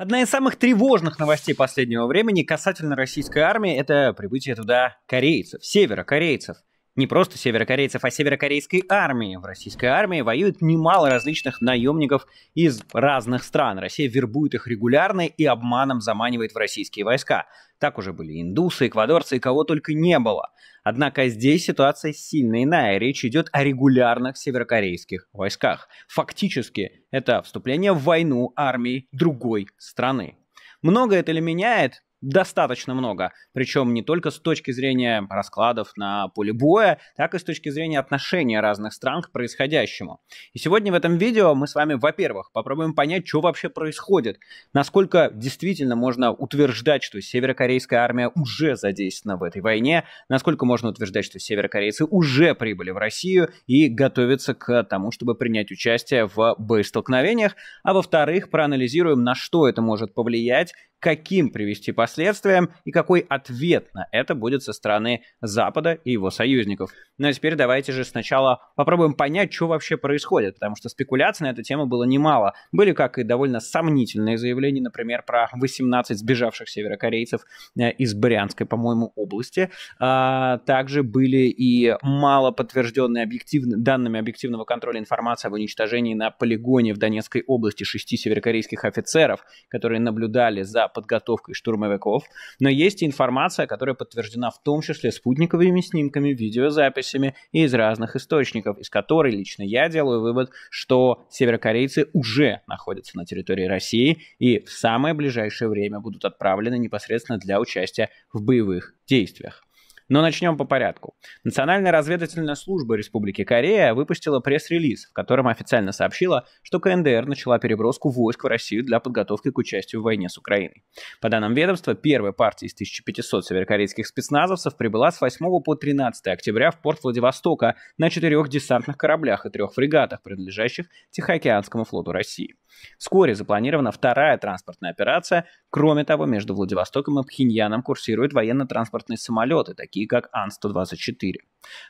Одна из самых тревожных новостей последнего времени касательно российской армии – это прибытие туда корейцев, северокорейцев не просто северокорейцев, а северокорейской армии. В российской армии воюют немало различных наемников из разных стран. Россия вербует их регулярно и обманом заманивает в российские войска. Так уже были индусы, эквадорцы и кого только не было. Однако здесь ситуация сильно иная. Речь идет о регулярных северокорейских войсках. Фактически это вступление в войну армии другой страны. Много это ли меняет? достаточно много. Причем не только с точки зрения раскладов на поле боя, так и с точки зрения отношения разных стран к происходящему. И сегодня в этом видео мы с вами, во-первых, попробуем понять, что вообще происходит. Насколько действительно можно утверждать, что северокорейская армия уже задействована в этой войне. Насколько можно утверждать, что северокорейцы уже прибыли в Россию и готовятся к тому, чтобы принять участие в боестолкновениях. А во-вторых, проанализируем, на что это может повлиять, каким привести последствия последствиям и какой ответ на это будет со стороны Запада и его союзников. Ну а теперь давайте же сначала попробуем понять, что вообще происходит, потому что спекуляций на эту тему было немало. Были как и довольно сомнительные заявления, например, про 18 сбежавших северокорейцев э, из Брянской, по-моему, области. А, также были и мало подтвержденные объективно, данными объективного контроля информации об уничтожении на полигоне в Донецкой области шести северокорейских офицеров, которые наблюдали за подготовкой штурмовой игроков, но есть и информация, которая подтверждена в том числе спутниковыми снимками, видеозаписями и из разных источников, из которой лично я делаю вывод, что северокорейцы уже находятся на территории России и в самое ближайшее время будут отправлены непосредственно для участия в боевых действиях. Но начнем по порядку. Национальная разведывательная служба Республики Корея выпустила пресс-релиз, в котором официально сообщила, что КНДР начала переброску войск в Россию для подготовки к участию в войне с Украиной. По данным ведомства, первая партия из 1500 северокорейских спецназовцев прибыла с 8 по 13 октября в порт Владивостока на четырех десантных кораблях и трех фрегатах, принадлежащих Тихоокеанскому флоту России. Вскоре запланирована вторая транспортная операция. Кроме того, между Владивостоком и Пхеньяном курсируют военно-транспортные самолеты, такие как Ан-124.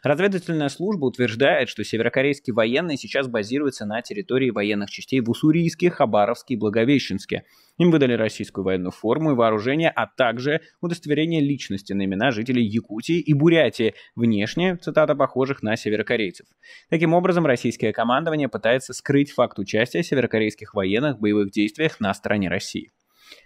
Разведывательная служба утверждает, что северокорейские военные сейчас базируются на территории военных частей в Уссурийске, Хабаровске и Благовещенске. Им выдали российскую военную форму и вооружение, а также удостоверение личности на имена жителей Якутии и Бурятии, внешне, цитата, похожих на северокорейцев. Таким образом, российское командование пытается скрыть факт участия северокорейских военных в боевых действиях на стороне России.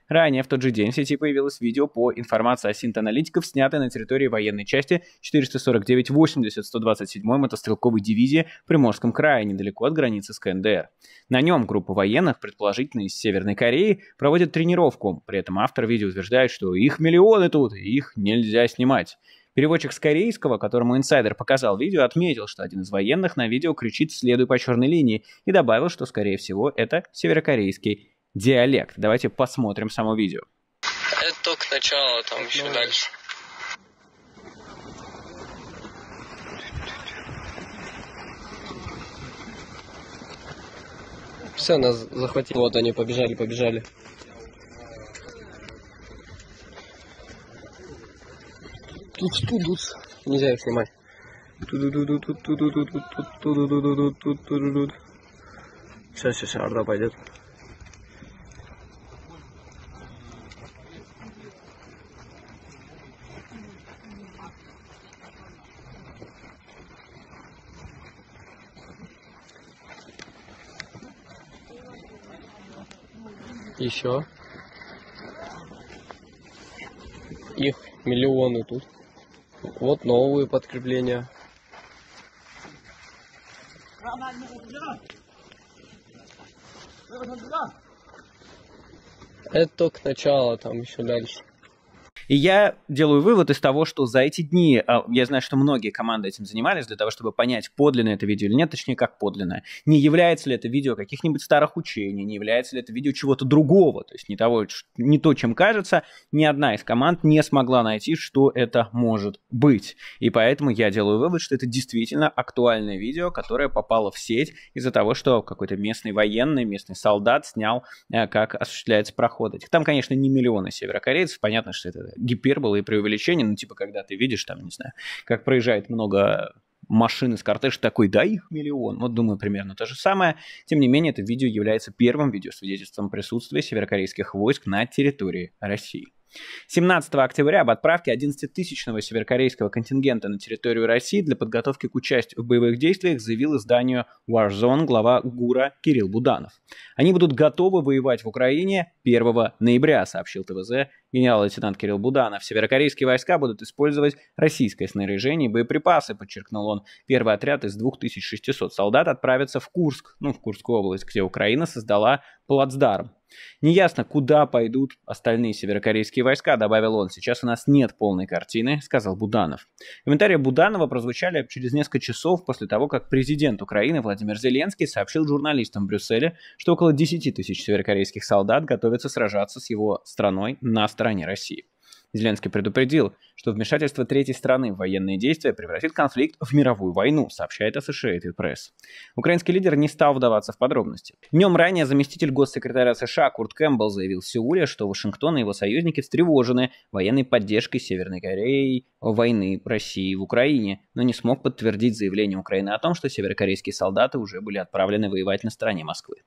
Ранее в тот же день в сети появилось видео по информации о синт-аналитиков, снятой на территории военной части 449-80 127 мотострелковой дивизии в Приморском крае, недалеко от границы с КНДР. На нем группа военных, предположительно из Северной Кореи, проводит тренировку. При этом автор видео утверждает, что их миллионы тут, их нельзя снимать. Переводчик с корейского, которому инсайдер показал видео, отметил, что один из военных на видео кричит «следуй по черной линии» и добавил, что, скорее всего, это северокорейский диалект. Давайте посмотрим само видео. Это только начало, там ну, еще дальше. Все, нас захватили. Вот они побежали, побежали. Тут, тут, тут. Нельзя их снимать. Сейчас, сейчас, орда пойдет. миллионы тут. Вот новые подкрепления. Это только начало, там еще дальше. И я делаю вывод из того, что за эти дни, а, я знаю, что многие команды этим занимались для того, чтобы понять, подлинное это видео или нет, точнее, как подлинное. Не является ли это видео каких-нибудь старых учений, не является ли это видео чего-то другого, то есть не того, не то, чем кажется. Ни одна из команд не смогла найти, что это может быть. И поэтому я делаю вывод, что это действительно актуальное видео, которое попало в сеть из-за того, что какой-то местный военный, местный солдат снял, э, как осуществляются проходы. Там, конечно, не миллионы северокорейцев, понятно, что это гиперболы и преувеличения, ну, типа, когда ты видишь, там, не знаю, как проезжает много машин из кортеж такой, да, их миллион. Вот, думаю, примерно то же самое. Тем не менее, это видео является первым видеосвидетельством присутствия северокорейских войск на территории России. 17 октября об отправке 11-тысячного северокорейского контингента на территорию России для подготовки к участию в боевых действиях заявил изданию Warzone глава ГУРа Кирилл Буданов. Они будут готовы воевать в Украине 1 ноября, сообщил ТВЗ генерал-лейтенант Кирилл Буданов. Северокорейские войска будут использовать российское снаряжение и боеприпасы, подчеркнул он. Первый отряд из 2600 солдат отправится в Курск, ну, в Курскую область, где Украина создала плацдарм Неясно, куда пойдут остальные северокорейские войска, добавил он. Сейчас у нас нет полной картины, сказал Буданов. Комментарии Буданова прозвучали через несколько часов после того, как президент Украины Владимир Зеленский сообщил журналистам в Брюсселе, что около 10 тысяч северокорейских солдат готовятся сражаться с его страной на стороне России. Зеленский предупредил, что вмешательство третьей страны в военные действия превратит конфликт в мировую войну, сообщает Associated Press. Украинский лидер не стал вдаваться в подробности. Днем ранее заместитель госсекретаря США Курт Кэмпбелл заявил в Сеуле, что Вашингтон и его союзники встревожены военной поддержкой Северной Кореи войны России в Украине, но не смог подтвердить заявление Украины о том, что северокорейские солдаты уже были отправлены воевать на стороне Москвы.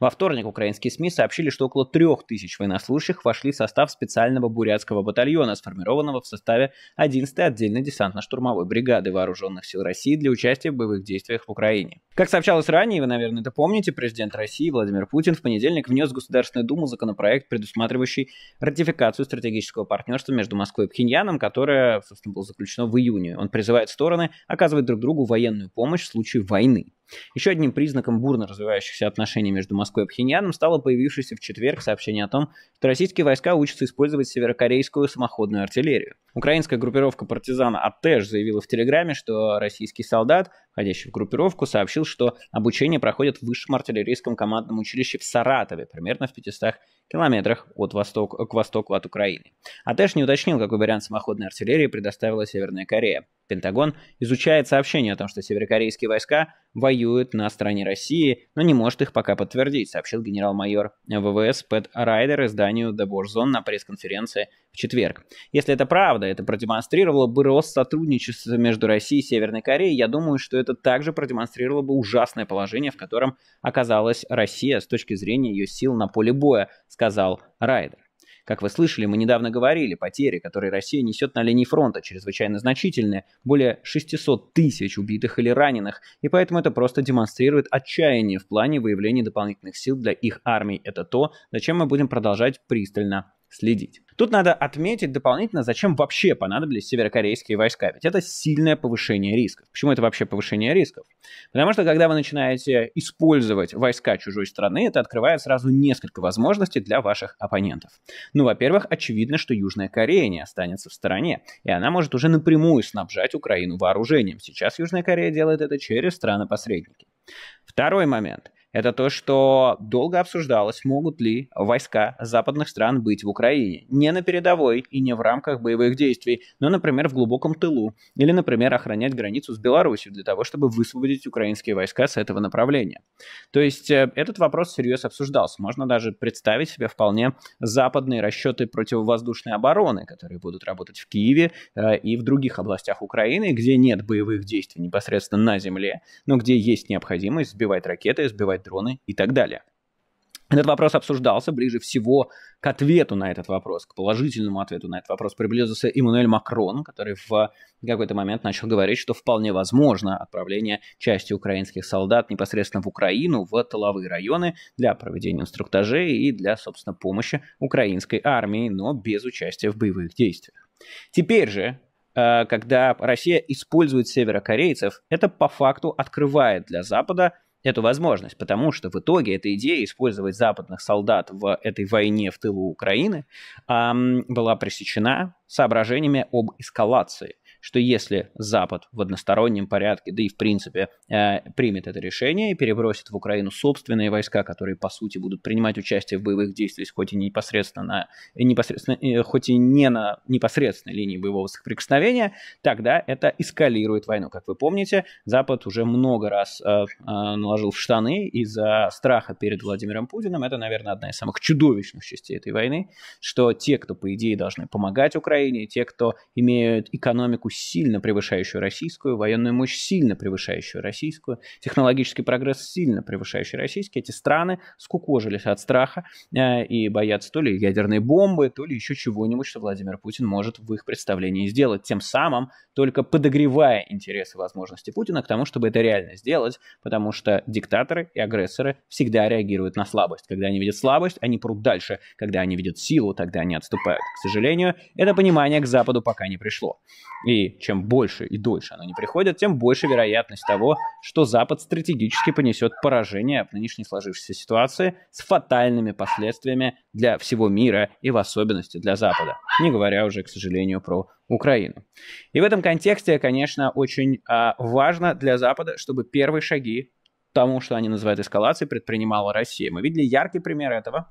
Во вторник украинские СМИ сообщили, что около трех тысяч военнослужащих вошли в состав специального бурятского батальона батальона, сформированного в составе 11-й отдельной десантно-штурмовой бригады Вооруженных сил России для участия в боевых действиях в Украине. Как сообщалось ранее, вы, наверное, это помните, президент России Владимир Путин в понедельник внес в Государственную Думу законопроект, предусматривающий ратификацию стратегического партнерства между Москвой и Пхеньяном, которое, собственно, было заключено в июне. Он призывает стороны оказывать друг другу военную помощь в случае войны. Еще одним признаком бурно развивающихся отношений между Москвой и Пхеньяном стало появившееся в четверг сообщение о том, что российские войска учатся использовать северокорейскую самоходную артиллерию. Украинская группировка партизан АТЭШ заявила в Телеграме, что российский солдат, входящий в группировку, сообщил, что обучение проходит в высшем артиллерийском командном училище в Саратове, примерно в 500 километрах от восток, к востоку от Украины. АТЭШ не уточнил, какой вариант самоходной артиллерии предоставила Северная Корея. Пентагон изучает сообщение о том, что северокорейские войска воюют на стороне России, но не может их пока подтвердить, сообщил генерал-майор ВВС Пэт Райдер изданию The War Zone на пресс-конференции четверг. Если это правда, это продемонстрировало бы рост сотрудничества между Россией и Северной Кореей, я думаю, что это также продемонстрировало бы ужасное положение, в котором оказалась Россия с точки зрения ее сил на поле боя, сказал Райдер. Как вы слышали, мы недавно говорили, потери, которые Россия несет на линии фронта, чрезвычайно значительные, более 600 тысяч убитых или раненых, и поэтому это просто демонстрирует отчаяние в плане выявления дополнительных сил для их армий. Это то, зачем мы будем продолжать пристально следить. Тут надо отметить дополнительно, зачем вообще понадобились северокорейские войска. Ведь это сильное повышение рисков. Почему это вообще повышение рисков? Потому что когда вы начинаете использовать войска чужой страны, это открывает сразу несколько возможностей для ваших оппонентов. Ну, во-первых, очевидно, что Южная Корея не останется в стороне, и она может уже напрямую снабжать Украину вооружением. Сейчас Южная Корея делает это через страны-посредники. Второй момент это то, что долго обсуждалось, могут ли войска западных стран быть в Украине. Не на передовой и не в рамках боевых действий, но, например, в глубоком тылу. Или, например, охранять границу с Беларусью для того, чтобы высвободить украинские войска с этого направления. То есть э, этот вопрос всерьез обсуждался. Можно даже представить себе вполне западные расчеты противовоздушной обороны, которые будут работать в Киеве э, и в других областях Украины, где нет боевых действий непосредственно на земле, но где есть необходимость сбивать ракеты, сбивать создавать дроны и так далее. Этот вопрос обсуждался ближе всего к ответу на этот вопрос, к положительному ответу на этот вопрос приблизился Эммануэль Макрон, который в какой-то момент начал говорить, что вполне возможно отправление части украинских солдат непосредственно в Украину, в тыловые районы для проведения инструктажей и для, собственно, помощи украинской армии, но без участия в боевых действиях. Теперь же э, когда Россия использует северокорейцев, это по факту открывает для Запада эту возможность, потому что в итоге эта идея использовать западных солдат в этой войне в тылу Украины эм, была пресечена соображениями об эскалации что если Запад в одностороннем порядке, да и в принципе, э, примет это решение и перебросит в Украину собственные войска, которые по сути будут принимать участие в боевых действиях, хоть и непосредственно на непосредственно, хоть и не на непосредственной линии боевого соприкосновения, тогда это эскалирует войну. Как вы помните, Запад уже много раз э, э, наложил в штаны из-за страха перед Владимиром Путиным. Это, наверное, одна из самых чудовищных частей этой войны, что те, кто по идее должны помогать Украине, те, кто имеют экономику сильно превышающую российскую, военную мощь сильно превышающую российскую, технологический прогресс сильно превышающий российский. Эти страны скукожились от страха э, и боятся то ли ядерной бомбы, то ли еще чего-нибудь, что Владимир Путин может в их представлении сделать, тем самым только подогревая интересы и возможности Путина к тому, чтобы это реально сделать, потому что диктаторы и агрессоры всегда реагируют на слабость. Когда они видят слабость, они прут дальше. Когда они видят силу, тогда они отступают. К сожалению, это понимание к Западу пока не пришло. И чем больше и дольше оно не приходит, тем больше вероятность того, что Запад стратегически понесет поражение в нынешней сложившейся ситуации с фатальными последствиями для всего мира и в особенности для Запада. Не говоря уже, к сожалению, про Украину. И в этом контексте, конечно, очень а, важно для Запада, чтобы первые шаги тому, что они называют эскалацией, предпринимала Россия. Мы видели яркий пример этого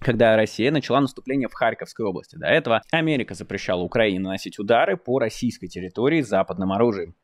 когда Россия начала наступление в Харьковской области. До этого Америка запрещала Украине наносить удары по российской территории западным оружием.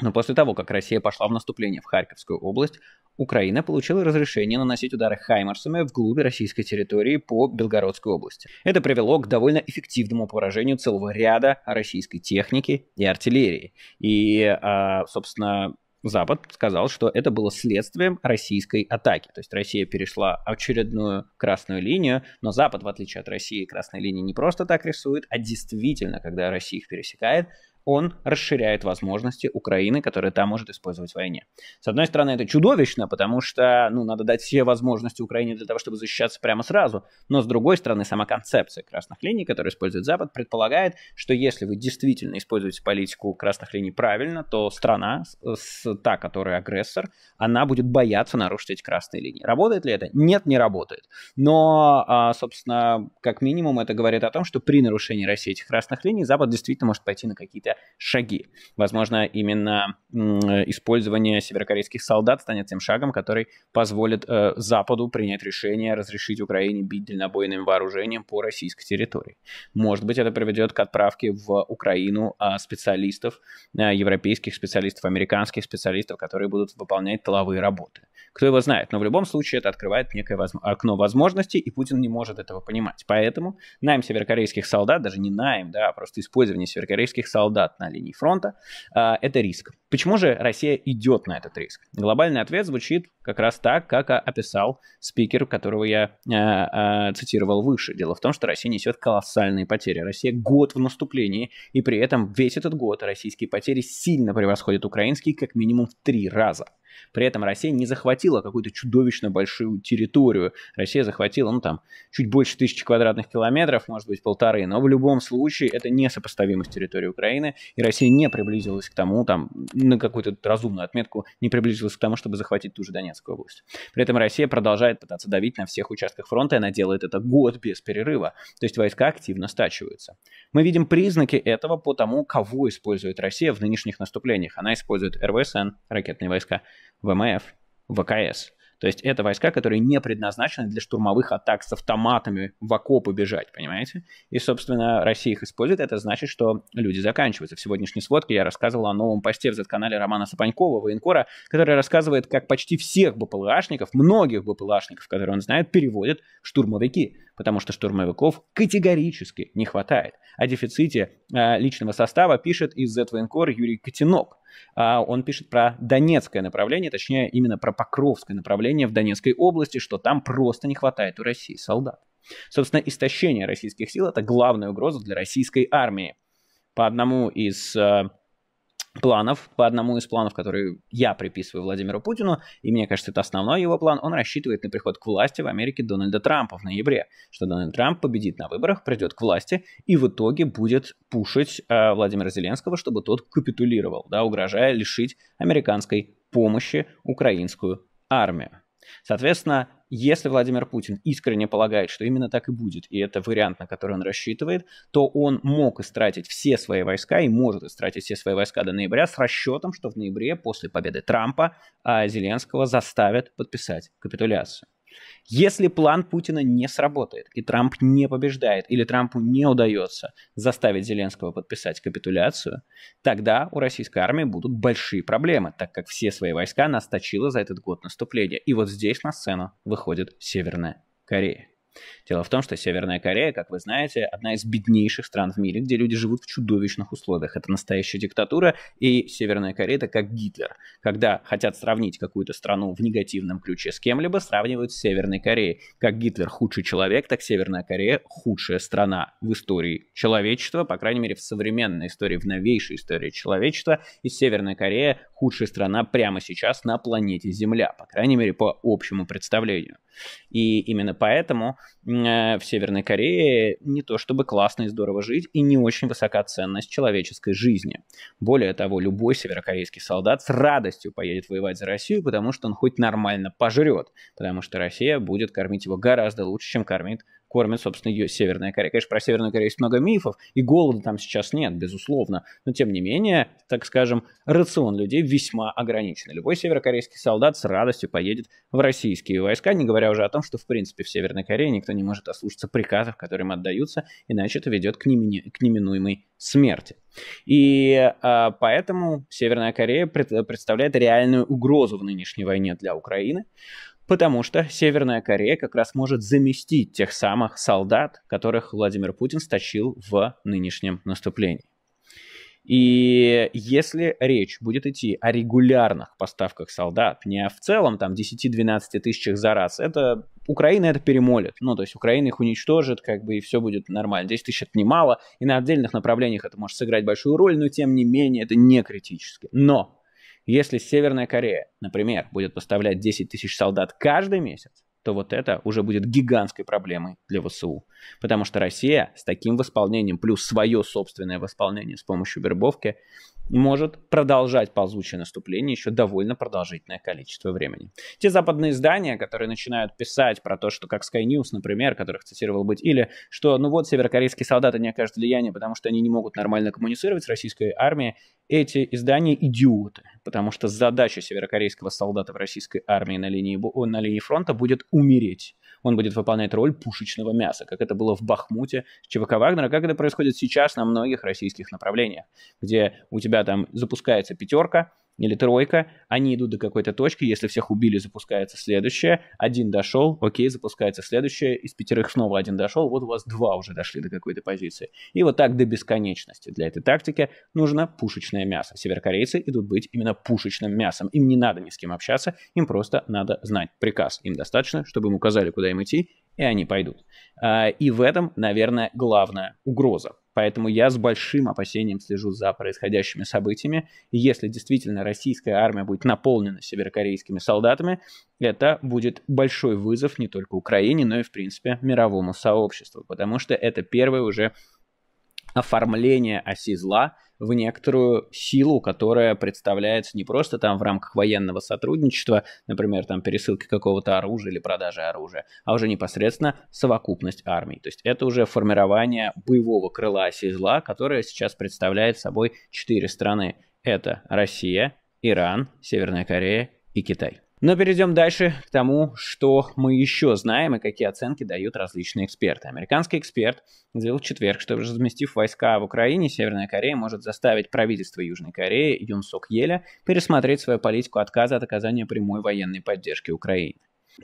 Но после того, как Россия пошла в наступление в Харьковскую область, Украина получила разрешение наносить удары хаймарсами глуби российской территории по Белгородской области. Это привело к довольно эффективному поражению целого ряда российской техники и артиллерии. И, а, собственно, Запад сказал, что это было следствием российской атаки. То есть Россия перешла очередную красную линию, но Запад, в отличие от России, красные линии не просто так рисует, а действительно, когда Россия их пересекает, он расширяет возможности Украины, которые там может использовать в войне. С одной стороны, это чудовищно, потому что, ну, надо дать все возможности Украине для того, чтобы защищаться прямо сразу. Но, с другой стороны, сама концепция красных линий, которую использует Запад, предполагает, что если вы действительно используете политику красных линий правильно, то страна, с, та, которая агрессор, она будет бояться нарушить эти красные линии. Работает ли это? Нет, не работает. Но, а, собственно, как минимум это говорит о том, что при нарушении России этих красных линий Запад действительно может пойти на какие-то какие-то шаги. Возможно, именно э, использование северокорейских солдат станет тем шагом, который позволит э, Западу принять решение разрешить Украине бить дальнобойным вооружением по российской территории. Может быть, это приведет к отправке в Украину а, специалистов, э, европейских специалистов, американских специалистов, которые будут выполнять тыловые работы. Кто его знает, но в любом случае это открывает некое воз... окно возможностей, и Путин не может этого понимать. Поэтому найм северокорейских солдат, даже не найм, да, а просто использование северокорейских солдат солдат на линии фронта, а, это риск. Почему же Россия идет на этот риск? Глобальный ответ звучит как раз так, как описал спикер, которого я а, а, цитировал выше. Дело в том, что Россия несет колоссальные потери. Россия год в наступлении, и при этом весь этот год российские потери сильно превосходят украинские как минимум в три раза. При этом Россия не захватила какую-то чудовищно большую территорию. Россия захватила, ну там, чуть больше тысячи квадратных километров, может быть, полторы, но в любом случае это несопоставимо с территорией Украины, и Россия не приблизилась к тому, там, на какую-то разумную отметку, не приблизилась к тому, чтобы захватить ту же Донецкую область. При этом Россия продолжает пытаться давить на всех участках фронта, и она делает это год без перерыва, то есть войска активно стачиваются. Мы видим признаки этого по тому, кого использует Россия в нынешних наступлениях. Она использует РВСН, ракетные войска, ВМФ, ВКС. То есть это войска, которые не предназначены для штурмовых атак с автоматами в окопы бежать, понимаете? И, собственно, Россия их использует. Это значит, что люди заканчиваются. В сегодняшней сводке я рассказывал о новом посте в Z-канале Романа Сапанькова, военкора, который рассказывает, как почти всех БПЛАшников, многих БПЛАшников, которые он знает, переводят в штурмовики, потому что штурмовиков категорически не хватает. О дефиците э, личного состава пишет из Z-военкор Юрий Котенок. А, он пишет про Донецкое направление, точнее именно про Покровское направление в Донецкой области, что там просто не хватает у России солдат. Собственно, истощение российских сил – это главная угроза для российской армии. По одному из э, планов, по одному из планов, которые я приписываю Владимиру Путину, и мне кажется, это основной его план, он рассчитывает на приход к власти в Америке Дональда Трампа в ноябре, что Дональд Трамп победит на выборах, придет к власти и в итоге будет пушить э, Владимира Зеленского, чтобы тот капитулировал, да, угрожая лишить американской помощи украинскую армию. Соответственно, если Владимир Путин искренне полагает, что именно так и будет, и это вариант, на который он рассчитывает, то он мог истратить все свои войска и может истратить все свои войска до ноября с расчетом, что в ноябре после победы Трампа а, Зеленского заставят подписать капитуляцию. Если план Путина не сработает, и Трамп не побеждает, или Трампу не удается заставить Зеленского подписать капитуляцию, тогда у российской армии будут большие проблемы, так как все свои войска она за этот год наступления. И вот здесь на сцену выходит Северная Корея. Дело в том, что Северная Корея, как вы знаете, одна из беднейших стран в мире, где люди живут в чудовищных условиях. Это настоящая диктатура, и Северная Корея это как Гитлер. Когда хотят сравнить какую-то страну в негативном ключе с кем-либо, сравнивают с Северной Кореей. Как Гитлер худший человек, так Северная Корея худшая страна в истории человечества, по крайней мере в современной истории, в новейшей истории человечества. И Северная Корея худшая страна прямо сейчас на планете Земля, по крайней мере по общему представлению. И именно поэтому э, в Северной Корее не то чтобы классно и здорово жить, и не очень высока ценность человеческой жизни. Более того, любой северокорейский солдат с радостью поедет воевать за Россию, потому что он хоть нормально пожрет, потому что Россия будет кормить его гораздо лучше, чем кормит кормит, собственно, ее Северная Корея. Конечно, про Северную Корею есть много мифов, и голода там сейчас нет, безусловно. Но, тем не менее, так скажем, рацион людей весьма ограничен. Любой северокорейский солдат с радостью поедет в российские войска, не говоря уже о том, что, в принципе, в Северной Корее никто не может ослушаться приказов, которые им отдаются, иначе это ведет к, немен... к неминуемой смерти. И э, поэтому Северная Корея пред, представляет реальную угрозу в нынешней войне для Украины. Потому что Северная Корея как раз может заместить тех самых солдат, которых Владимир Путин стащил в нынешнем наступлении. И если речь будет идти о регулярных поставках солдат, не о в целом там 10-12 тысячах за раз, это Украина это перемолит. Ну, то есть Украина их уничтожит, как бы, и все будет нормально. 10 тысяч это немало, и на отдельных направлениях это может сыграть большую роль, но тем не менее это не критически. Но если Северная Корея, например, будет поставлять 10 тысяч солдат каждый месяц, то вот это уже будет гигантской проблемой для ВСУ. Потому что Россия с таким восполнением, плюс свое собственное восполнение с помощью вербовки, может продолжать ползучее наступление еще довольно продолжительное количество времени. Те западные издания, которые начинают писать про то, что как Sky News, например, которых цитировал быть, или что ну вот северокорейские солдаты не окажут влияния, потому что они не могут нормально коммуницировать с российской армией, эти издания идиоты, потому что задача северокорейского солдата в российской армии на линии, на линии фронта будет умереть он будет выполнять роль пушечного мяса, как это было в Бахмуте с ЧВК Вагнера, как это происходит сейчас на многих российских направлениях, где у тебя там запускается пятерка или тройка, они идут до какой-то точки, если всех убили, запускается следующее, один дошел, окей, запускается следующее, из пятерых снова один дошел, вот у вас два уже дошли до какой-то позиции. И вот так до бесконечности. Для этой тактики нужно пушечное мясо. Северокорейцы идут быть именно пушечным мясом. Им не надо ни с кем общаться, им просто надо знать приказ. Им достаточно, чтобы им указали, куда им идти, и они пойдут. А, и в этом, наверное, главная угроза. Поэтому я с большим опасением слежу за происходящими событиями. И если действительно российская армия будет наполнена северокорейскими солдатами, это будет большой вызов не только Украине, но и, в принципе, мировому сообществу. Потому что это первое уже оформление оси зла, в некоторую силу, которая представляется не просто там в рамках военного сотрудничества, например, там пересылки какого-то оружия или продажи оружия, а уже непосредственно совокупность армий. То есть это уже формирование боевого крыла оси зла, которое сейчас представляет собой четыре страны. Это Россия, Иран, Северная Корея и Китай. Но перейдем дальше к тому, что мы еще знаем и какие оценки дают различные эксперты. Американский эксперт заявил в четверг, что разместив войска в Украине, Северная Корея может заставить правительство Южной Кореи Юн Сок Еля пересмотреть свою политику отказа от оказания прямой военной поддержки Украине.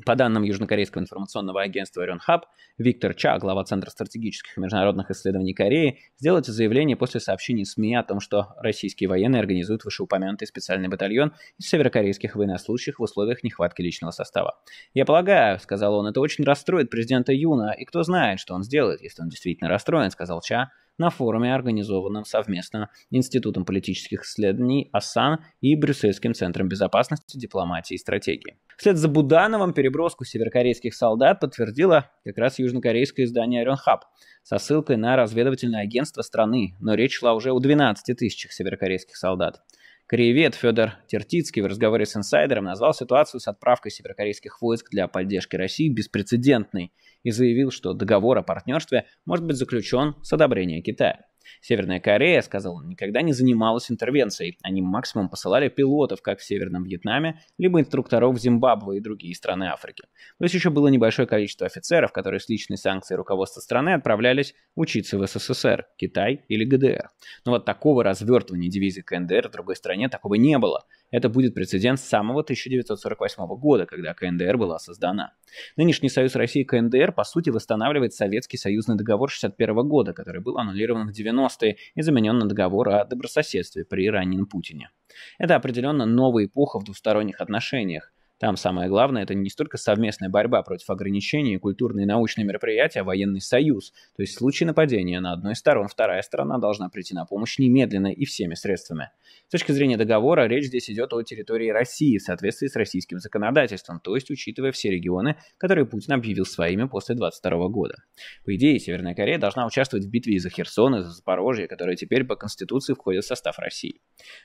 По данным южнокорейского информационного агентства Yonhap, Виктор Ча, глава Центра стратегических и международных исследований Кореи, сделал это заявление после сообщений СМИ о том, что российские военные организуют вышеупомянутый специальный батальон из северокорейских военнослужащих в условиях нехватки личного состава. «Я полагаю», — сказал он, — «это очень расстроит президента Юна, и кто знает, что он сделает, если он действительно расстроен», — сказал Ча на форуме, организованном совместно Институтом политических исследований Осан и Брюссельским центром безопасности, дипломатии и стратегии. Вслед за Будановым переброску северокорейских солдат подтвердило как раз южнокорейское издание «Оренхаб» со ссылкой на разведывательное агентство страны, но речь шла уже о 12 тысячах северокорейских солдат. Кореевед Федор Тертицкий в разговоре с инсайдером назвал ситуацию с отправкой северокорейских войск для поддержки России беспрецедентной и заявил, что договор о партнерстве может быть заключен с одобрения Китая. Северная Корея, сказал он, никогда не занималась интервенцией. Они максимум посылали пилотов, как в Северном Вьетнаме, либо инструкторов в Зимбабве и другие страны Африки. Плюс еще было небольшое количество офицеров, которые с личной санкцией руководства страны отправлялись учиться в СССР, Китай или ГДР. Но вот такого развертывания дивизии КНДР в другой стране такого не было. Это будет прецедент с самого 1948 года, когда КНДР была создана. Нынешний Союз России КНДР, по сути, восстанавливает Советский союзный договор 61 года, который был аннулирован в 90-е и заменен на договор о добрососедстве при раннем Путине. Это определенно новая эпоха в двусторонних отношениях. Там самое главное – это не столько совместная борьба против ограничений, культурные и научные мероприятия, а военный союз. То есть в случае нападения на одной из сторон вторая сторона должна прийти на помощь немедленно и всеми средствами. С точки зрения договора, речь здесь идет о территории России в соответствии с российским законодательством, то есть учитывая все регионы, которые Путин объявил своими после 22 года. По идее, Северная Корея должна участвовать в битве за Херсон и за Запорожье, которые теперь по Конституции входят в состав России.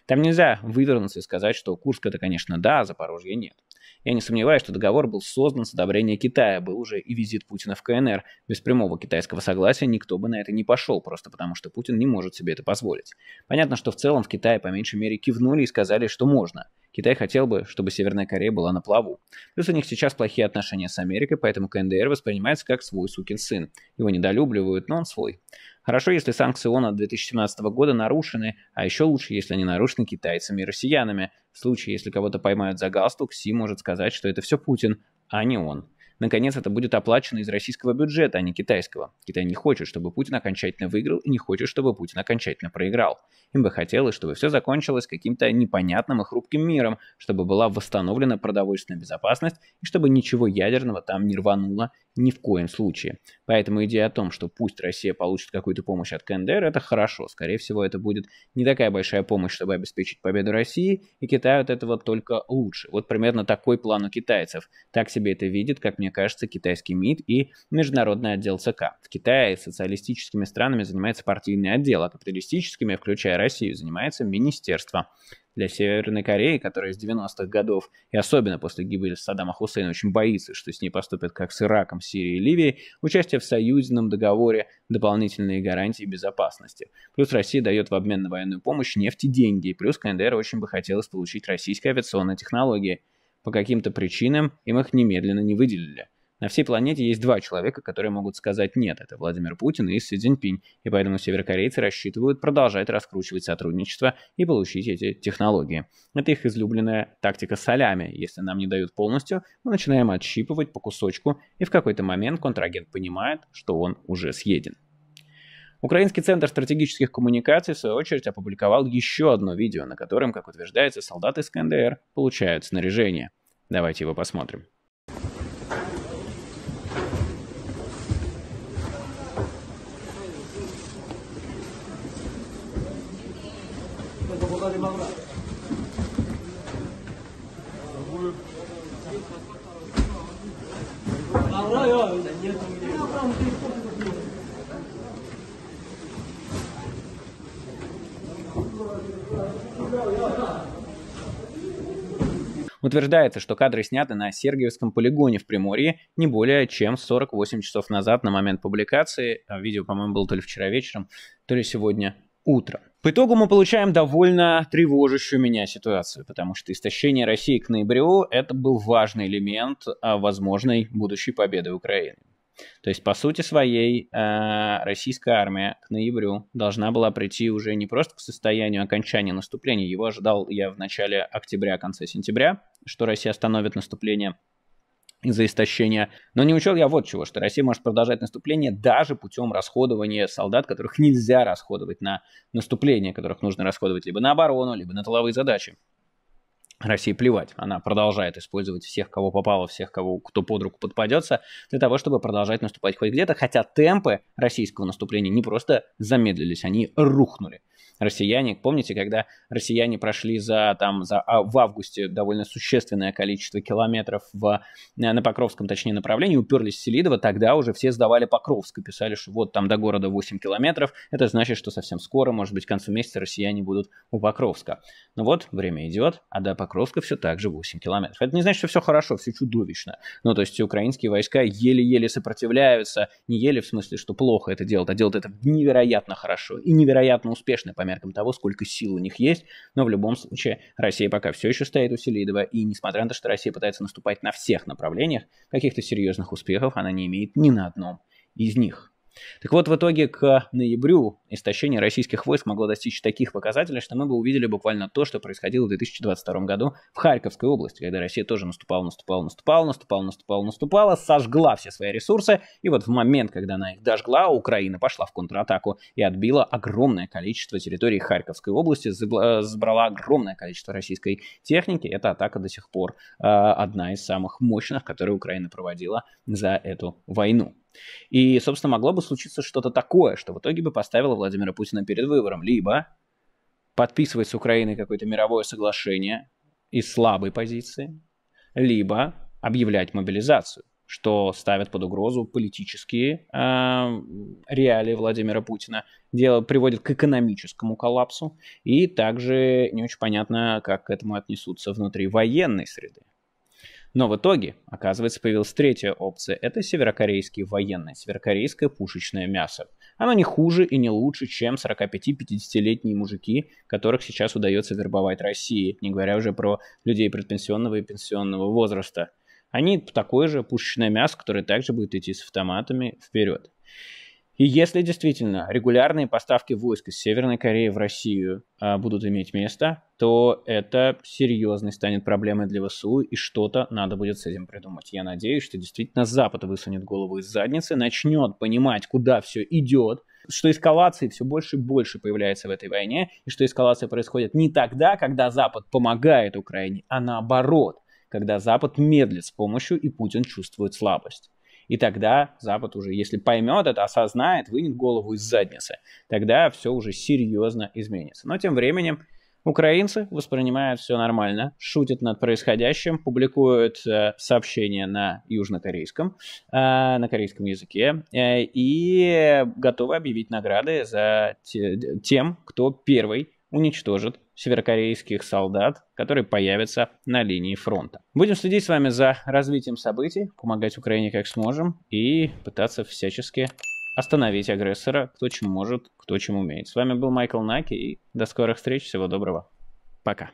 Там нельзя вывернуться и сказать, что Курск это, конечно, да, а Запорожье нет. Я не сомневаюсь, что договор был создан с одобрения Китая, был уже и визит Путина в КНР. Без прямого китайского согласия никто бы на это не пошел, просто потому что Путин не может себе это позволить. Понятно, что в целом в Китае по меньшей мере кивнули и сказали, что можно. Китай хотел бы, чтобы Северная Корея была на плаву. Плюс у них сейчас плохие отношения с Америкой, поэтому КНДР воспринимается как свой сукин сын. Его недолюбливают, но он свой. Хорошо, если санкции ООН от 2017 года нарушены, а еще лучше, если они нарушены китайцами и россиянами. В случае, если кого-то поймают за галстук, Си может сказать, что это все Путин, а не он наконец, это будет оплачено из российского бюджета, а не китайского. Китай не хочет, чтобы Путин окончательно выиграл и не хочет, чтобы Путин окончательно проиграл. Им бы хотелось, чтобы все закончилось каким-то непонятным и хрупким миром, чтобы была восстановлена продовольственная безопасность и чтобы ничего ядерного там не рвануло ни в коем случае. Поэтому идея о том, что пусть Россия получит какую-то помощь от КНДР, это хорошо. Скорее всего, это будет не такая большая помощь, чтобы обеспечить победу России, и Китай от этого только лучше. Вот примерно такой план у китайцев. Так себе это видит, как мне кажется, китайский МИД и международный отдел ЦК. В Китае социалистическими странами занимается партийный отдел, а капиталистическими, включая Россию, занимается министерство. Для Северной Кореи, которая с 90-х годов и особенно после гибели Саддама Хусейна очень боится, что с ней поступят как с Ираком, Сирией и Ливией, участие в союзном договоре – дополнительные гарантии безопасности. Плюс Россия дает в обмен на военную помощь нефть и деньги, плюс КНДР очень бы хотелось получить российские авиационные технологии – по каким-то причинам им их немедленно не выделили. На всей планете есть два человека, которые могут сказать «нет». Это Владимир Путин и Си Цзиньпинь. И поэтому северокорейцы рассчитывают продолжать раскручивать сотрудничество и получить эти технологии. Это их излюбленная тактика солями. Если нам не дают полностью, мы начинаем отщипывать по кусочку, и в какой-то момент контрагент понимает, что он уже съеден. Украинский центр стратегических коммуникаций, в свою очередь, опубликовал еще одно видео, на котором, как утверждается, солдаты из КНДР получают снаряжение. Давайте его посмотрим. Утверждается, что кадры сняты на Сергиевском полигоне в Приморье не более чем 48 часов назад на момент публикации. А видео, по-моему, было то ли вчера вечером, то ли сегодня утро. По итогу мы получаем довольно тревожащую меня ситуацию, потому что истощение России к ноябрю – это был важный элемент а, возможной будущей победы Украины. То есть, по сути своей, э, российская армия к ноябрю должна была прийти уже не просто к состоянию окончания наступления, его ожидал я в начале октября, конце сентября, что Россия остановит наступление из-за истощения. Но не учел я вот чего, что Россия может продолжать наступление даже путем расходования солдат, которых нельзя расходовать на наступление, которых нужно расходовать либо на оборону, либо на тыловые задачи. России плевать. Она продолжает использовать всех, кого попало, всех, кого, кто под руку подпадется, для того, чтобы продолжать наступать хоть где-то. Хотя темпы российского наступления не просто замедлились, они рухнули россияне. Помните, когда россияне прошли за, там, за, а, в августе довольно существенное количество километров в, э, на Покровском, точнее, направлении, уперлись в Селидово, тогда уже все сдавали Покровск и писали, что вот там до города 8 километров, это значит, что совсем скоро, может быть, к концу месяца россияне будут у Покровска. Ну вот, время идет, а до Покровска все так же 8 километров. Это не значит, что все хорошо, все чудовищно. Ну, то есть украинские войска еле-еле сопротивляются, не еле в смысле, что плохо это делают, а делают это невероятно хорошо и невероятно успешно успешны по меркам того, сколько сил у них есть, но в любом случае Россия пока все еще стоит у Селидова, и несмотря на то, что Россия пытается наступать на всех направлениях, каких-то серьезных успехов она не имеет ни на одном из них. Так вот, в итоге к ноябрю истощение российских войск могло достичь таких показателей, что мы бы увидели буквально то, что происходило в 2022 году в Харьковской области, когда Россия тоже наступала, наступала, наступала, наступала, наступала, наступала, сожгла все свои ресурсы, и вот в момент, когда она их дожгла, Украина пошла в контратаку и отбила огромное количество территорий Харьковской области, забрала огромное количество российской техники. Эта атака до сих пор э, одна из самых мощных, которые Украина проводила за эту войну. И, собственно, могло бы случиться что-то такое, что в итоге бы поставило Владимира Путина перед выбором. Либо подписывать с Украиной какое-то мировое соглашение из слабой позиции, либо объявлять мобилизацию, что ставит под угрозу политические э, реалии Владимира Путина, дело приводит к экономическому коллапсу, и также не очень понятно, как к этому отнесутся внутри военной среды. Но в итоге, оказывается, появилась третья опция. Это северокорейские военные, северокорейское пушечное мясо. Оно не хуже и не лучше, чем 45-50-летние мужики, которых сейчас удается вербовать России, не говоря уже про людей предпенсионного и пенсионного возраста. Они такое же пушечное мясо, которое также будет идти с автоматами вперед. И если действительно регулярные поставки войск из Северной Кореи в Россию а, будут иметь место, то это серьезной станет проблемой для ВСУ, и что-то надо будет с этим придумать. Я надеюсь, что действительно Запад высунет голову из задницы, начнет понимать, куда все идет, что эскалации все больше и больше появляется в этой войне, и что эскалация происходит не тогда, когда Запад помогает Украине, а наоборот, когда Запад медлит с помощью, и Путин чувствует слабость. И тогда Запад уже, если поймет это, осознает, вынет голову из задницы, тогда все уже серьезно изменится. Но тем временем Украинцы воспринимают все нормально, шутят над происходящим, публикуют э, сообщения на южнокорейском, э, на корейском языке э, и готовы объявить награды за те, тем, кто первый уничтожит северокорейских солдат, которые появятся на линии фронта. Будем следить с вами за развитием событий, помогать Украине как сможем и пытаться всячески остановить агрессора, кто чем может, кто чем умеет. С вами был Майкл Наки и до скорых встреч, всего доброго. Пока.